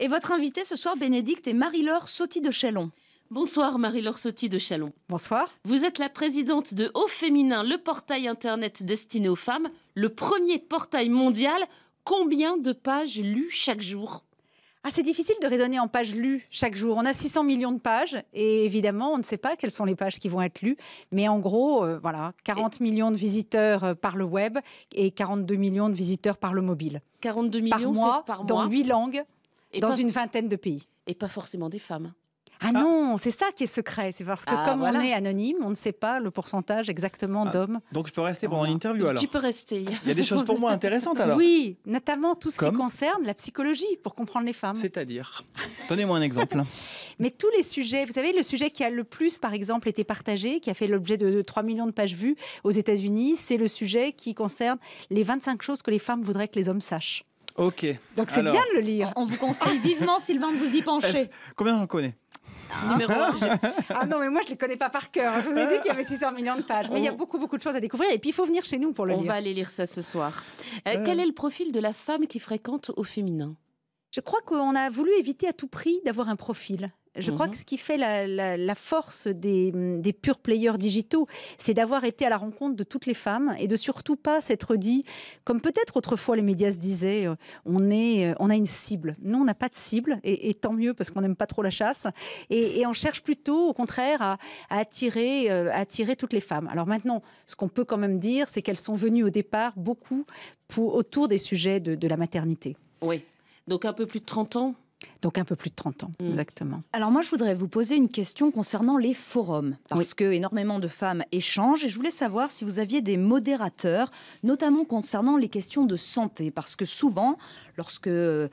Et votre invitée ce soir, Bénédicte, et Marie-Laure Sauty de Chalon. Bonsoir Marie-Laure Sauty de Chalon. Bonsoir. Vous êtes la présidente de Haut Féminin, le portail internet destiné aux femmes, le premier portail mondial. Combien de pages lues chaque jour ah, c'est difficile de raisonner en pages lues chaque jour. On a 600 millions de pages et évidemment, on ne sait pas quelles sont les pages qui vont être lues. Mais en gros, euh, voilà, 40 millions de visiteurs euh, par le web et 42 millions de visiteurs par le mobile. 42 millions par mois, par mois. dans 8 langues dans une vingtaine de pays. Et pas forcément des femmes. Ah, ah. non, c'est ça qui est secret. C'est parce que ah, comme on est anonyme, on ne sait pas le pourcentage exactement ah. d'hommes. Donc je peux rester pendant l'interview alors. Tu peux rester. Il y a des choses pour moi intéressantes alors. Oui, notamment tout ce qui concerne la psychologie pour comprendre les femmes. C'est-à-dire Donnez-moi un exemple. Mais tous les sujets, vous savez, le sujet qui a le plus, par exemple, été partagé, qui a fait l'objet de 3 millions de pages vues aux États-Unis, c'est le sujet qui concerne les 25 choses que les femmes voudraient que les hommes sachent. Donc c'est bien de le lire. On vous conseille vivement, Sylvain, de vous y pencher. Combien connaît connais 1. ah non, mais moi, je ne les connais pas par cœur. Je vous ai dit qu'il y avait 600 millions de pages. Mais il y a beaucoup, beaucoup de choses à découvrir. Et puis, il faut venir chez nous pour le lire. On va aller lire ça ce soir. Euh, euh. Quel est le profil de la femme qui fréquente au féminin Je crois qu'on a voulu éviter à tout prix d'avoir un profil. Je crois que mhm. ce qui fait la, force des, mm, purs players digitaux, c'est d'avoir été à la rencontre de toutes les femmes et de surtout pas s'être dit, comme peut-être autrefois les médias se disaient, euh, on, est, euh, on a une cible. Nous, on n'a pas de cible, et, tant mieux parce qu'on n'aime pas trop la chasse. Et, on cherche plutôt, au contraire, à, attirer, euh, attirer toutes les femmes. Alors maintenant, ce qu'on peut quand même dire, c'est qu'elles sont venues au départ beaucoup autour des sujets de, de la maternité. Oui, donc un peu plus de 30 ans donc un peu plus de 30 ans, mmh. exactement. Alors moi, je voudrais vous poser une question concernant les forums, parce que énormément de femmes échangent, et je voulais savoir si vous aviez des modérateurs, notamment concernant les questions de santé, parce que souvent, lorsque euh,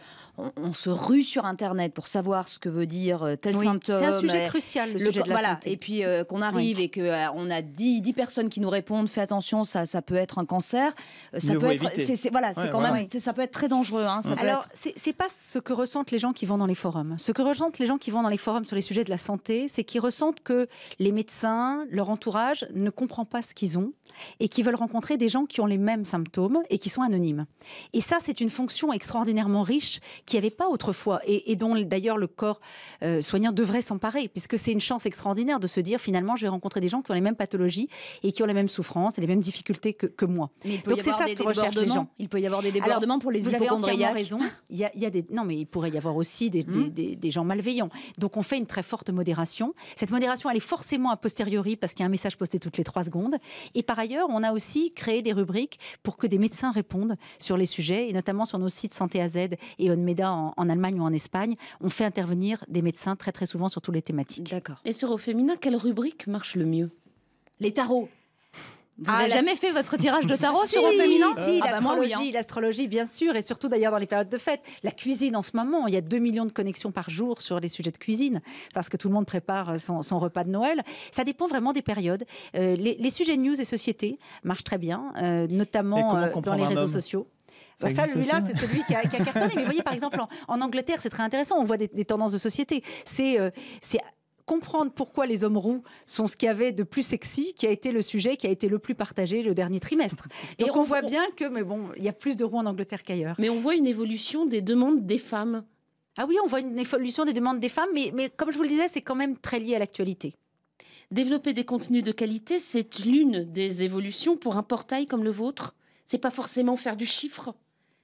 on, se rue sur Internet pour savoir ce que veut dire euh, tel symptôme, c'est un sujet euh, crucial, le, sujet de la voilà, santé. Et puis qu'on arrive et qu'on on a 10, 10, personnes qui nous répondent, fais attention, ça, ça peut être un cancer, ça peut être, voilà, c'est quand même, ça peut être très dangereux. Hein, ça Alors c'est pas ce que ressentent les gens qui vont dans les forums. Ce que ressentent les gens qui vont dans les forums sur les sujets de la santé, c'est qu'ils ressentent que les médecins, leur entourage, ne comprend pas ce qu'ils ont et qui veulent rencontrer des gens qui ont les mêmes symptômes et qui sont anonymes. Et ça, c'est une fonction extraordinairement riche qui n'y avait pas autrefois et, dont d'ailleurs le corps euh, soignant devrait s'emparer, puisque c'est une chance extraordinaire de se dire finalement, je vais rencontrer des gens qui ont les mêmes pathologies et qui ont les mêmes souffrances et les mêmes difficultés que, moi. Donc c'est ça ce que recherchent les gens. Il peut y avoir des débordements pour les vous avez raison. Il y, a, des... Non, mais il pourrait y avoir aussi hmm. des, des, gens malveillants. Donc on fait une très forte modération. Cette modération, elle est forcément a posteriori parce qu'il y a un message posté toutes les trois secondes. Et par par ailleurs, on a aussi créé des rubriques pour que des médecins répondent sur les sujets, et notamment sur nos sites Santé AZ et OnMeda en, en Allemagne ou en Espagne. On fait intervenir des médecins très très souvent sur toutes les thématiques. D'accord. Et sur Au Féminin, quelle rubrique marche le mieux les tarots. Vous n'avez ah, jamais fait votre tirage de tarot sur un féminin Si, ah bah, hein. l'astrologie, l'astrologie, bien sûr, et surtout d'ailleurs dans les périodes de fête. La cuisine en ce moment, il y a 2 millions de connexions par jour sur les sujets de cuisine, parce que tout le monde prépare euh, son, repas de Noël. Ça dépend vraiment des périodes. Euh, les, les, sujets news et société marchent très bien, euh, notamment dans les réseaux sociaux. Ça, bah, ça là c'est celui qui a, cartonné. Mais vous voyez, par exemple, en, Angleterre, c'est très intéressant. On voit des, tendances de société. C'est comprendre pourquoi les hommes roux sont ce qu'il y avait de plus sexy, qui a été le sujet qui a été le plus partagé le dernier trimestre. Donc et on, voit bien que, mais bon, il y a plus de roux en Angleterre qu'ailleurs. Mais on voit une évolution des demandes des femmes. Ah oui, on voit une évolution des demandes des femmes, mais, mais comme je vous le disais, c'est quand même très lié à l'actualité. Développer des contenus de qualité, c'est l'une des évolutions pour un portail comme le vôtre. C'est pas forcément faire du chiffre,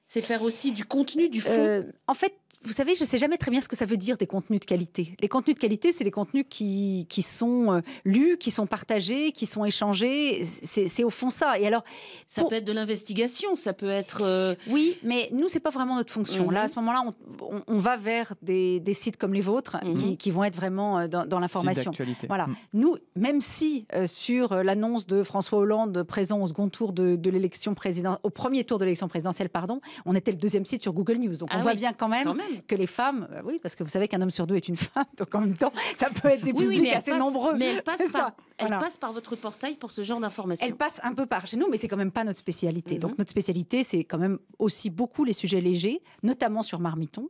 c'est faire aussi du contenu, du fond. Euh, en fait, vous savez, je ne sais jamais très bien ce que ça veut dire des contenus de qualité. Les contenus de qualité, c'est les contenus qui, qui sont euh, lus, qui sont partagés, qui sont échangés. C'est au fond ça. Et alors, ça peut être de l'investigation, ça peut être. Euh, oui, mais nous, c'est pas vraiment notre fonction. Mhm. Là, à ce moment-là, on, va vers des, des, sites comme les vôtres mhm. qui, vont être vraiment euh, dans, l'information. Voilà. Mhm. Nous, même si sur l'annonce de François Hollande présent au second tour de, l'élection présidentielle, au premier tour de l'élection présidentielle, pardon, on était le deuxième site sur Google News. Donc ah on voit bien Quand même que les femmes, euh, oui, parce que vous savez qu'un homme sur deux est une femme, donc en même temps, ça peut être des oui, publics assez nombreux. Mais elle passe, par, elle passe par votre portail pour ce genre d'informations. Elle passe un peu par chez nous, mais c'est quand même pas notre spécialité. Mhm. Donc notre spécialité, c'est quand même aussi beaucoup les sujets légers, notamment sur Marmiton,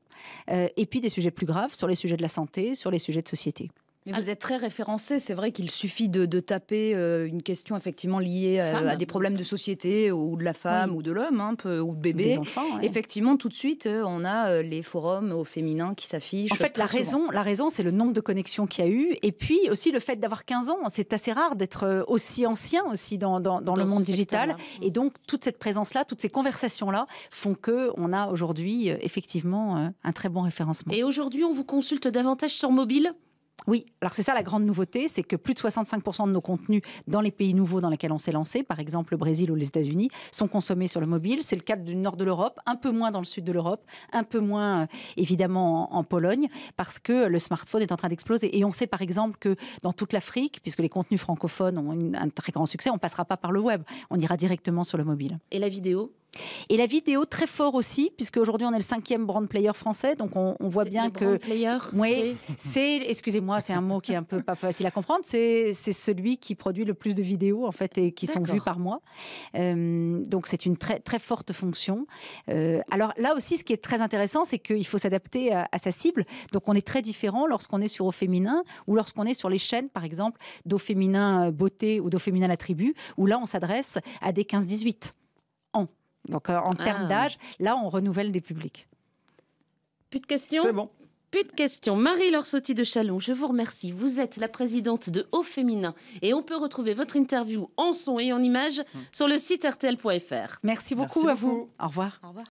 euh, et puis des sujets plus graves, sur les sujets de la santé, sur les sujets de société. Mais ah. vous êtes très référencé, c'est vrai qu'il suffit de, taper euh, une question effectivement liée euh, à des problèmes de société ou de la femme ou de l'homme, hein, ou de bébé. Des enfants, Effectivement, tout de suite, euh, on a les forums au féminin qui s'affichent. En fait, la raison, la raison, c'est le nombre de connexions qu'il y a eu, et puis aussi le fait d'avoir 15 ans. C'est assez rare d'être aussi ancien aussi dans, dans, dans le monde digital, et donc toute cette présence-là, toutes ces conversations-là font que on a aujourd'hui effectivement un très bon référencement. Et aujourd'hui, on vous consulte davantage sur mobile. Oui, alors c'est ça la grande nouveauté, c'est que plus de 65% de nos contenus dans les pays nouveaux dans lesquels on s'est lancé, par exemple le Brésil ou les États-Unis, sont consommés sur le mobile. C'est le cas du nord de l'Europe, un peu moins dans le sud de l'Europe, un peu moins euh, évidemment en, Pologne, parce que le smartphone est en train d'exploser. Et on sait par exemple que dans toute l'Afrique, puisque les contenus francophones ont un très grand succès, on ne passera pas par le web, on ira directement sur le mobile. Et la vidéo et la vidéo, très fort aussi, puisque aujourd'hui on est le cinquième brand player français, donc on, voit bien que. Brand player c'est. Excusez-moi, c'est un mot qui est un peu pas facile à comprendre. C'est celui qui produit le plus de vidéos, en fait, et qui sont vues par mois. Euh, donc c'est une très, très forte fonction. Euh, alors là aussi, ce qui est très intéressant, c'est qu'il faut s'adapter à, sa cible. Donc on est très différent lorsqu'on est sur Au Féminin ou lorsqu'on est sur les chaînes, par exemple, d'eau Féminin euh, Beauté ou d'Au Féminin La Tribu, où là on s'adresse à des 15-18. Donc euh, en termes ah. d'âge, là, on renouvelle des publics. Plus de questions C'est bon. Plus de questions. Marie-Laure de Chalon, je vous remercie. Vous êtes la présidente de Haut Féminin et on peut retrouver votre interview en son et en image hum. sur le site rtl.fr. Merci beaucoup à vous. Au revoir. Au revoir.